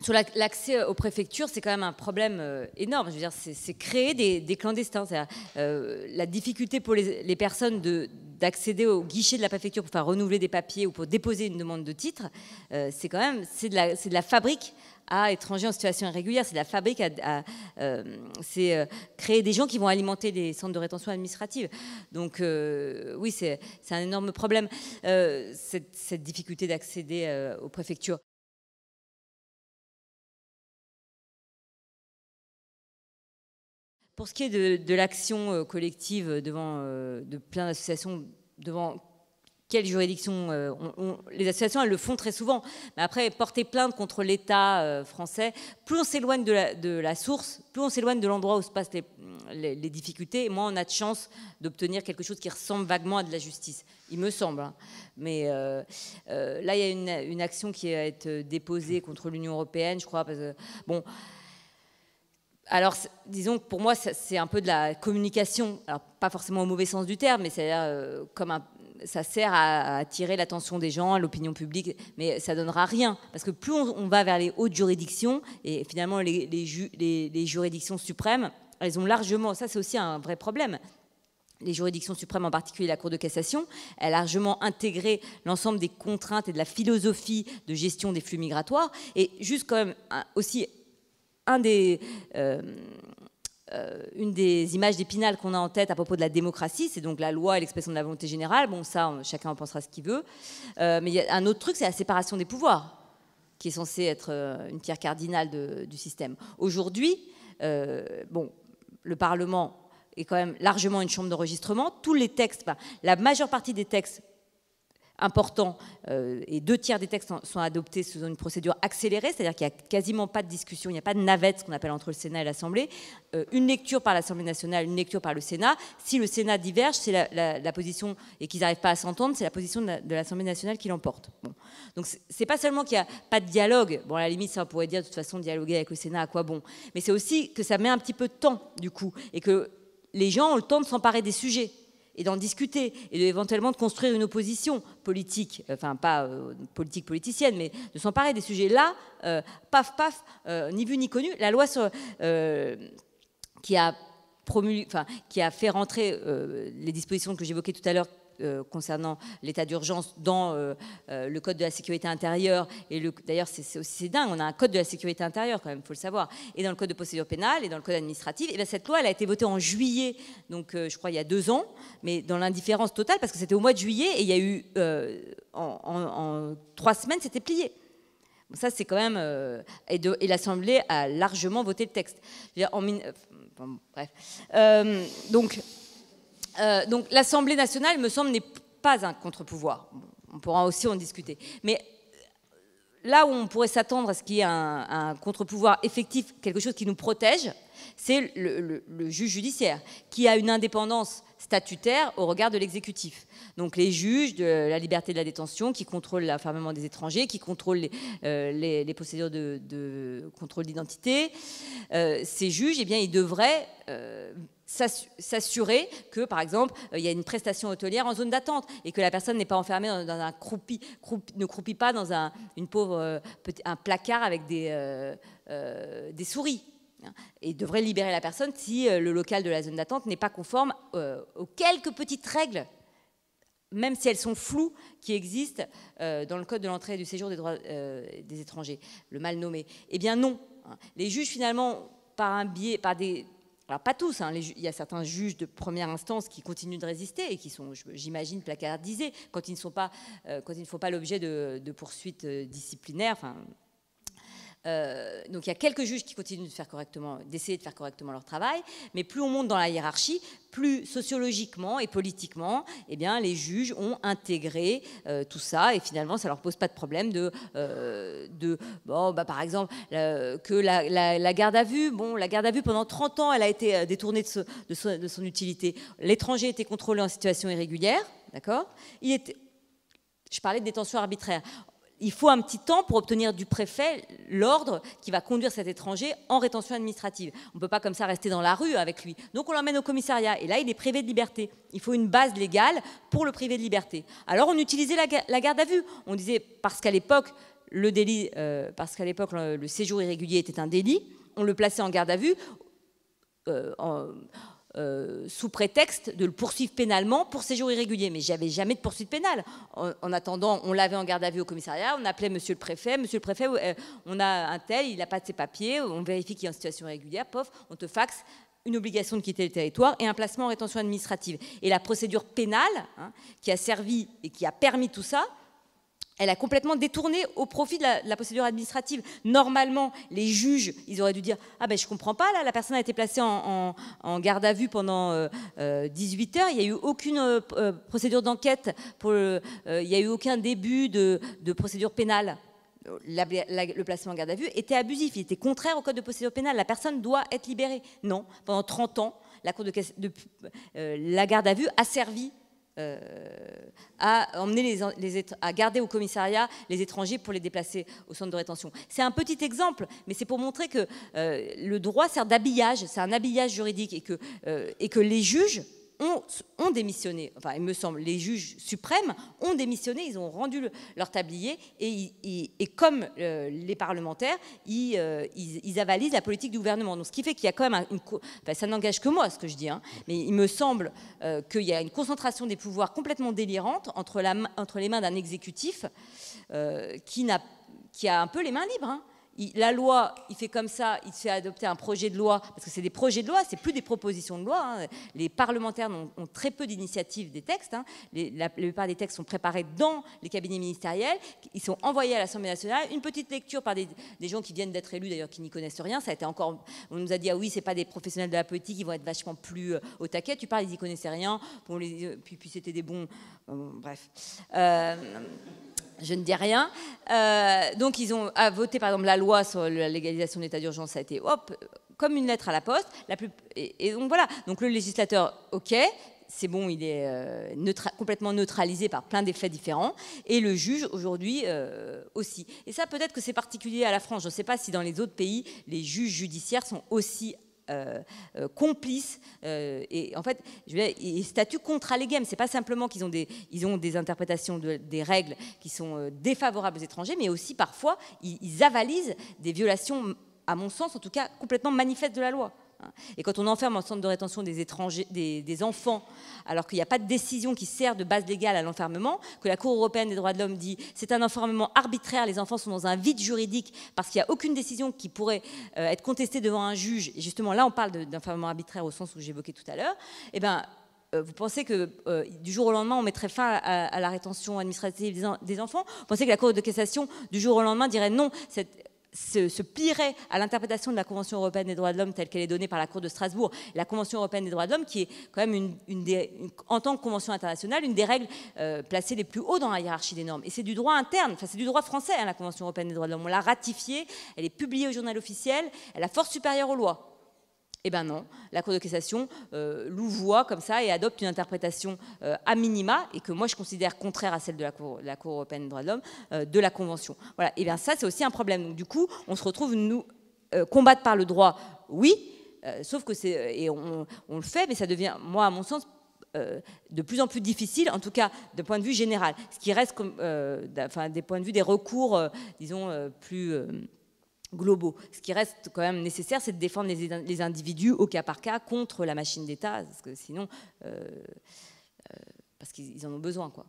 sur l'accès euh, aux préfectures, c'est quand même un problème euh, énorme. Je veux dire, c'est créer des, clandestins. Euh, la difficulté pour les, personnes d'accéder au guichet de la préfecture pour faire renouveler des papiers ou pour déposer une demande de titre, c'est quand même c'est de, la, fabrique à étrangers en situation irrégulière. C'est de la fabrique à, c'est créer des gens qui vont alimenter des centres de rétention administrative. Donc oui, c'est un énorme problème cette difficulté d'accéder aux préfectures. Pour ce qui est de, l'action euh, collective euh, devant euh, de plein d'associations, devant quelle juridiction Les associations, elles le font très souvent. Mais après, porter plainte contre l'État français, plus on s'éloigne de, de la, source, plus on s'éloigne de l'endroit où se passent les, les, difficultés, et moins on a de chance d'obtenir quelque chose qui ressemble vaguement à de la justice. Il me semble. Hein. Mais là, il y a une, action qui va être déposée contre l'Union européenne, je crois. Parce bon alors, disons que pour moi, c'est un peu de la communication. Alors, pas forcément au mauvais sens du terme, mais c'est euh, comme ça sert à, attirer l'attention des gens, l'opinion publique, mais ça donnera rien. Parce que plus on, va vers les hautes juridictions, et finalement les, juridictions suprêmes, elles ont largement, ça c'est aussi un vrai problème, les juridictions suprêmes, en particulier la Cour de cassation, a largement intégré l'ensemble des contraintes et de la philosophie de gestion des flux migratoires. Et juste quand même aussi des, euh, euh, une des images d'épinal qu'on a en tête à propos de la démocratie, c'est donc la loi et l'expression de la volonté générale. Bon, ça, chacun en pensera ce qu'il veut. Euh, mais il y a un autre truc, c'est la séparation des pouvoirs, qui est censée être une pierre cardinale du système. Aujourd'hui, bon, le Parlement est quand même largement une chambre d'enregistrement. Tous les textes, la majeure partie des textes important euh, et deux tiers des textes sont adoptés sous une procédure accélérée, c'est-à-dire qu'il n'y a quasiment pas de discussion, il n'y a pas de navette, ce qu'on appelle entre le Sénat et l'Assemblée. Euh, une lecture par l'Assemblée nationale, une lecture par le Sénat. Si le Sénat diverge, c'est la, position, et qu'ils n'arrivent pas à s'entendre, c'est la position de l'Assemblée nationale qui l'emporte. Bon. Donc c'est pas seulement qu'il n'y a pas de dialogue, bon à la limite ça on pourrait dire de toute façon dialoguer avec le Sénat à quoi bon, mais c'est aussi que ça met un petit peu de temps du coup, et que les gens ont le temps de s'emparer des sujets et d'en discuter et éventuellement de construire une opposition politique, euh, enfin pas euh, politique politicienne, mais de s'emparer des sujets. Là, euh, paf paf, ni vu ni connu, la loi qui a enfin, qui a fait rentrer les dispositions que j'évoquais tout à l'heure euh, concernant l'état d'urgence dans euh, euh, le code de la sécurité intérieure. Et d'ailleurs, c'est aussi dingue, on a un code de la sécurité intérieure quand même, il faut le savoir. Et dans le code de procédure pénale et dans le code administratif, et eh bien cette loi, elle a été votée en juillet, donc je crois il y a deux ans, mais dans l'indifférence totale parce que c'était au mois de juillet et il y a eu en, trois semaines, c'était plié. Ça, c'est quand même. et, et l'Assemblée a largement voté le texte. en, bref. donc, euh, donc l'Assemblée nationale, me semble, n'est pas un contre-pouvoir. On pourra aussi en discuter. Mais euh, là où on pourrait s'attendre à ce qu'il y ait un, contre-pouvoir effectif, quelque chose qui nous protège, c'est le, juge judiciaire, qui a une indépendance statutaire au regard de l'exécutif. Donc les juges de la liberté de la détention, qui contrôlent l'affirmement des étrangers, qui contrôlent les, euh, procédures de, contrôle d'identité, ces juges, eh bien, ils devraient s'assurer que, par exemple, euh, il y a une prestation hôtelière en zone d'attente et que la personne n'est pas enfermée dans, un croupi, ne croupit pas dans un, une pauvre, euh, un placard avec des, euh, des souris. Hein, et devrait libérer la personne si le local de la zone d'attente n'est pas conforme aux quelques petites règles, même si elles sont floues, qui existent dans le Code de l'entrée et du séjour des droits des étrangers, le mal nommé. Eh bien non. Hein. Les juges, finalement, par un biais, par des alors pas tous, hein. il y a certains juges de première instance qui continuent de résister et qui sont, j'imagine, placardisés quand ils ne, sont pas, euh, ne font pas l'objet de, poursuites euh, disciplinaires, enfin euh, donc il y a quelques juges qui continuent de faire correctement, d'essayer de faire correctement leur travail, mais plus on monte dans la hiérarchie, plus sociologiquement et politiquement, eh bien les juges ont intégré euh, tout ça et finalement ça leur pose pas de problème de, euh, de bon bah par exemple que la, garde à vue, bon la garde à vue pendant 30 ans elle a été détournée de, de, son, utilité. L'étranger était contrôlé en situation irrégulière, d'accord Il était je parlais de détention arbitraire il faut un petit temps pour obtenir du préfet l'ordre qui va conduire cet étranger en rétention administrative. On ne peut pas comme ça rester dans la rue avec lui. Donc on l'emmène au commissariat et là il est privé de liberté. Il faut une base légale pour le privé de liberté. Alors on utilisait la, garde à vue. On disait parce qu'à l'époque le délit, euh, parce qu'à l'époque le, séjour irrégulier était un délit, on le plaçait en garde à vue. Euh, euh, sous prétexte de le poursuivre pénalement pour séjour irrégulier. Mais j'avais jamais de poursuite pénale. En, attendant, on l'avait en garde à vue au commissariat, on appelait monsieur le préfet, monsieur le préfet, euh, on a un tel, il n'a pas de ses papiers, on vérifie qu'il est en situation irrégulière, pof, on te faxe une obligation de quitter le territoire et un placement en rétention administrative. Et la procédure pénale hein, qui a servi et qui a permis tout ça, elle a complètement détourné au profit de la, procédure administrative. Normalement, les juges, ils auraient dû dire Ah ben je comprends pas, là, la personne a été placée en, garde à vue pendant 18 euh, euh, heures, il n'y a eu aucune euh, procédure d'enquête, il n'y a eu aucun début de, procédure pénale. le placement en garde à vue était abusif, il était contraire au code de procédure pénale. La personne doit être libérée. Non, pendant 30 ans, la la garde à vue a servi euh, à, emmener les, les, à garder au commissariat les étrangers pour les déplacer au centre de rétention. C'est un petit exemple, mais c'est pour montrer que euh, le droit sert d'habillage, c'est un habillage juridique et que, euh, et que les juges ont, démissionné, enfin il me semble, les juges suprêmes ont démissionné, ils ont rendu leur tablier et, comme euh, les parlementaires, euh, ils, avalisent la politique du gouvernement. Donc ce qui fait qu'il y a quand même, enfin, ça n'engage que moi ce que je dis, hein. mais il me semble euh, qu'il y a une concentration des pouvoirs complètement délirante entre, les mains d'un exécutif qui, a, un peu les mains libres. Hein la loi, il fait comme ça, il fait adopter un projet de loi, parce que c'est des projets de loi, c'est plus des propositions de loi. Hein. Les parlementaires ont, très peu d'initiatives des textes. Hein. la, plupart des textes sont préparés dans les cabinets ministériels, ils sont envoyés à l'Assemblée nationale, une petite lecture par des, gens qui viennent d'être élus, d'ailleurs, qui n'y connaissent rien. Ça a été encore, on nous a dit ah oui, c'est pas des professionnels de la politique, ils vont être vachement plus euh, au taquet. Tu parles, ils n'y connaissaient rien. Euh, puis, c'était des bons, euh, bref. Euh, je ne dis rien. Euh, donc ils ont ah, voté par exemple la loi sur la légalisation de l'état d'urgence, ça a été hop, comme une lettre à la poste. La plus, et, donc voilà, donc le législateur, ok, c'est bon, il est euh, complètement neutralisé par plein d'effets différents, et le juge aujourd'hui euh, aussi. Et ça, peut-être que c'est particulier à la France. Je ne sais pas si dans les autres pays, les juges judiciaires sont aussi euh, euh, complices. Euh, et en fait, je veux dire, ils statuent contre Alleghem. C'est pas simplement qu'ils ont des, ils ont des interprétations des règles qui sont défavorables aux étrangers, mais aussi parfois, ils avalisent des violations, à mon sens en tout cas, complètement manifestes de la loi. Hein. Et quand on enferme en centre de rétention des, étrangers, des, enfants, alors qu'il n'y a pas de décision qui sert de base légale à l'enfermement, que la Cour européenne des droits de l'homme dit c'est un enfermement arbitraire, les enfants sont dans un vide juridique parce qu'il n'y a aucune décision qui pourrait euh, être contestée devant un juge, et justement là on parle d'enfermement arbitraire au sens où j'évoquais tout à l'heure, eh bien, euh, vous pensez que euh, du jour au lendemain, on mettrait fin à, la rétention administrative des, enfants Vous pensez que la Cour de cassation, du jour au lendemain, dirait non, se, se plierait à l'interprétation de la Convention européenne des droits de l'homme telle qu'elle est donnée par la Cour de Strasbourg, la Convention européenne des droits de l'homme qui est quand même, une, en tant que convention internationale, une des règles euh, placées les plus hauts dans la hiérarchie des normes. Et c'est du droit interne, enfin c'est du droit français, hein, la Convention européenne des droits de l'homme. On l'a ratifiée, elle est publiée au journal officiel, elle a force supérieure aux lois. Eh bien non, la Cour de cassation euh, louvoie comme ça et adopte une interprétation euh, à minima, et que moi je considère contraire à celle de la Cour, la Cour européenne des droits de l'homme, euh, de la Convention. Voilà, et eh bien ça c'est aussi un problème. Donc du coup, on se retrouve, nous, combattre par le droit, oui, sauf que c'est. Et on, le fait, mais ça devient, moi à mon sens, de plus en plus difficile, en tout cas de point de vue général. Ce qui reste comme. enfin, des points de vue des recours, disons, plus globaux. Ce qui reste quand même nécessaire, c'est de défendre les, individus au cas par cas contre la machine d'État, parce que sinon, euh, euh, parce qu'ils en ont besoin, quoi.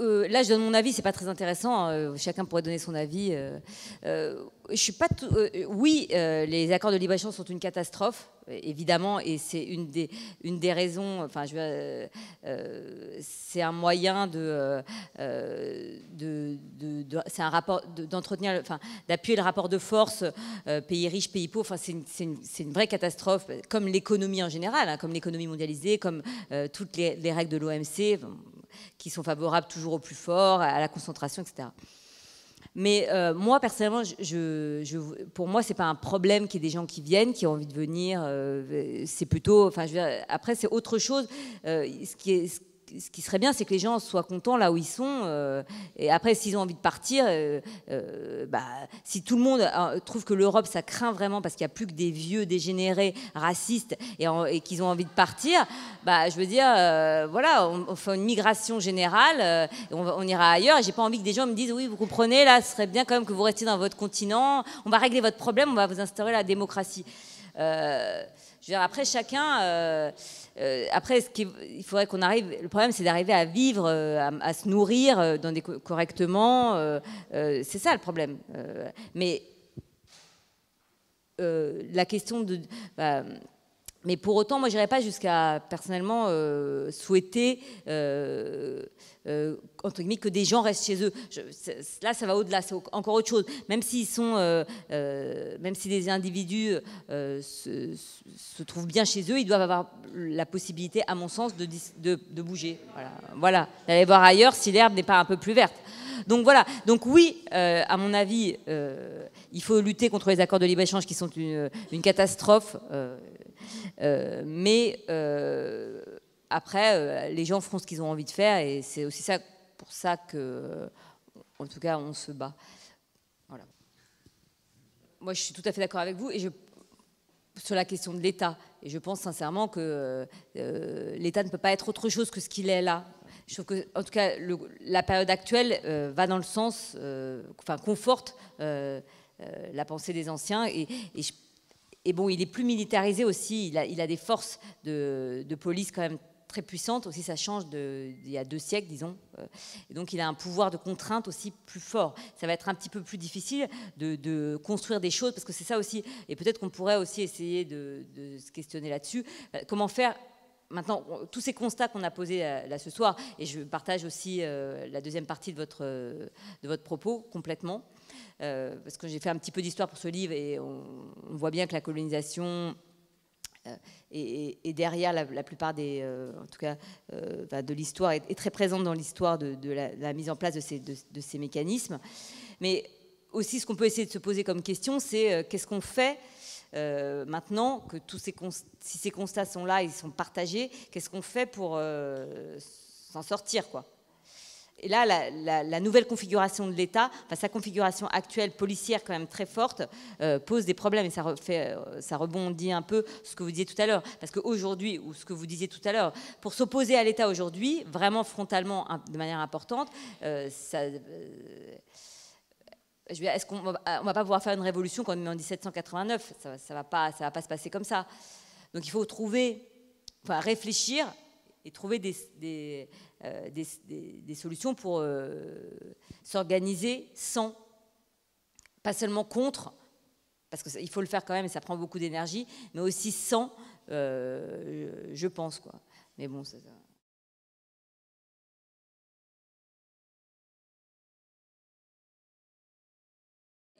Euh, là, je donne mon avis, c'est pas très intéressant. Euh, chacun pourrait donner son avis. Euh, je suis pas oui, les accords de libre échange sont une catastrophe, évidemment, et c'est une des une des raisons. Enfin, c'est un moyen de, c'est un rapport d'entretenir, d'appuyer le rapport de force pays riches, pays pauvres. Enfin, c'est une, vraie catastrophe, comme l'économie en général, hein, comme l'économie mondialisée, comme toutes les, règles de l'OMC qui sont favorables toujours au plus fort, à la concentration, etc. Mais euh, moi, personnellement, je, pour moi, c'est pas un problème qu'il y ait des gens qui viennent, qui ont envie de venir. Euh, c'est plutôt, enfin, après, c'est autre chose. Euh, ce qui est, ce qui serait bien, c'est que les gens soient contents là où ils sont. Euh, et après, s'ils ont envie de partir, euh, euh, bah, si tout le monde trouve que l'Europe, ça craint vraiment parce qu'il n'y a plus que des vieux dégénérés, racistes, et, qu'ils ont envie de partir, bah, je veux dire, voilà, on, fait une migration générale, on, ira ailleurs. Et j'ai pas envie que des gens me disent, oui, vous comprenez, là, ce serait bien quand même que vous restiez dans votre continent, on va régler votre problème, on va vous instaurer la démocratie. Je après, chacun. Euh, euh, après, ce il faudrait qu'on arrive. Le problème, c'est d'arriver à vivre, euh, à, se nourrir dans des, correctement. c'est ça le problème. mais la question de. Bah, mais pour autant, moi, je n'irai pas jusqu'à personnellement euh, souhaiter euh, euh, entre que des gens restent chez eux. là, ça va au-delà, c'est encore autre chose. Même s'ils sont, même si des individus se, trouvent bien chez eux, ils doivent avoir la possibilité, à mon sens, de, bouger. Voilà, d'aller voir ailleurs si l'herbe n'est pas un peu plus verte. Donc voilà. Donc oui, à mon avis, il faut lutter contre les accords de libre échange qui sont une, catastrophe. Euh, mais euh, après, euh, les gens feront ce qu'ils ont envie de faire et c'est aussi ça pour ça que, en tout cas, on se bat. Voilà. Moi, je suis tout à fait d'accord avec vous et je, sur la question de l'État. Et je pense sincèrement que l'État ne peut pas être autre chose que ce qu'il est là. Je trouve que, en tout cas, la période actuelle va dans le sens, enfin, conforte la pensée des anciens. Et, et je et bon, il est plus militarisé aussi. Il a, des forces de, police quand même très puissantes. Aussi, ça change d'il y a deux siècles, disons. Euh, et donc, il a un pouvoir de contrainte aussi plus fort. Ça va être un petit peu plus difficile de, construire des choses parce que c'est ça aussi. Et peut-être qu'on pourrait aussi essayer de, se questionner là-dessus. Euh, comment faire maintenant, tous ces constats qu'on a posés euh, là, ce soir, et je partage aussi la deuxième partie de votre, de votre propos complètement, euh, parce que j'ai fait un petit peu d'histoire pour ce livre et on, voit bien que la colonisation euh, est derrière la, plupart des, euh, en tout cas, de l'histoire est, très présente dans l'histoire de, la mise en place de ces, ces mécanismes. Mais aussi, ce qu'on peut essayer de se poser comme question, c'est qu'est-ce qu'on fait maintenant que tous ces si ces constats sont là, ils sont partagés, qu'est-ce qu'on fait pour s'en sortir quoi et là, la, nouvelle configuration de l'État, sa configuration actuelle policière quand même très forte, euh, pose des problèmes. Et ça, euh, ça rebondit un peu ce que vous disiez tout à l'heure. Parce qu'aujourd'hui, ou ce que vous disiez tout à l'heure, pour s'opposer à l'État aujourd'hui, vraiment frontalement, de manière importante, euh, euh est-ce qu'on ne va pas pouvoir faire une révolution comme en 1789 Ça ne ça va, va, pas se passer comme ça. Donc il faut trouver, enfin réfléchir et trouver des, euh, solutions pour euh, s'organiser sans, pas seulement contre, parce qu'il faut le faire quand même et ça prend beaucoup d'énergie, mais aussi sans, euh, je pense. Quoi. Mais bon, ça.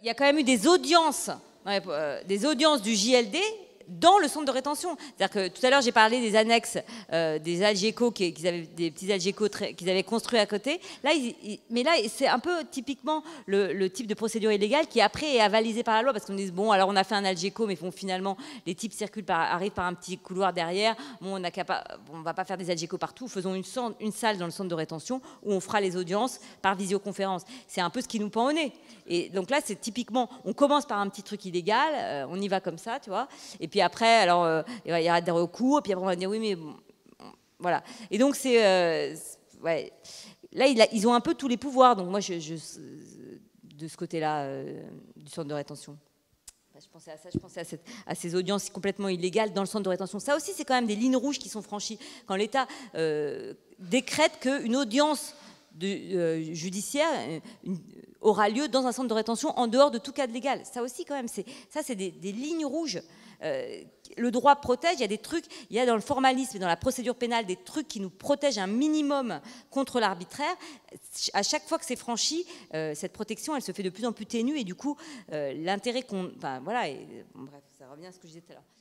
il y a quand même eu des audiences, des audiences du JLD dans le centre de rétention. C'est-à-dire que tout à l'heure, j'ai parlé des annexes euh, des algéco qu'ils avaient, des petits algéco qu'ils avaient construits à côté. Là, mais là, c'est un peu typiquement le, type de procédure illégale qui, après, est avalisé par la loi parce qu'on dit, bon, alors on a fait un algéco, mais finalement, les types circulent par, arrivent par un petit couloir derrière. Bon, on ne va pas faire des algéco partout. Faisons une, une salle dans le centre de rétention où on fera les audiences par visioconférence. C'est un peu ce qui nous pend au nez. Et donc là, c'est typiquement, on commence par un petit truc illégal, euh, on y va comme ça, tu vois. Et puis puis après, alors, euh, il y aura des recours, et puis après, on va dire oui, mais bon, voilà. Et donc, c'est. Euh, Là, ils ont un peu tous les pouvoirs, donc moi, je, de ce côté-là, euh, du centre de rétention. je pensais à ça, je pensais à, ces audiences complètement illégales dans le centre de rétention. Ça aussi, c'est quand même des lignes rouges qui sont franchies. Quand l'État décrète qu'une audience judiciaire, aura lieu dans un centre de rétention en dehors de tout cadre légal. Ça aussi, quand même, ça, c'est des, lignes rouges. Euh, le droit protège, il y a des trucs, il y a dans le formalisme et dans la procédure pénale des trucs qui nous protègent un minimum contre l'arbitraire. À chaque fois que c'est franchi, euh, cette protection, elle se fait de plus en plus ténue et du coup, euh, l'intérêt qu'on... Enfin, voilà, bref, ça revient à ce que je disais tout à l'heure.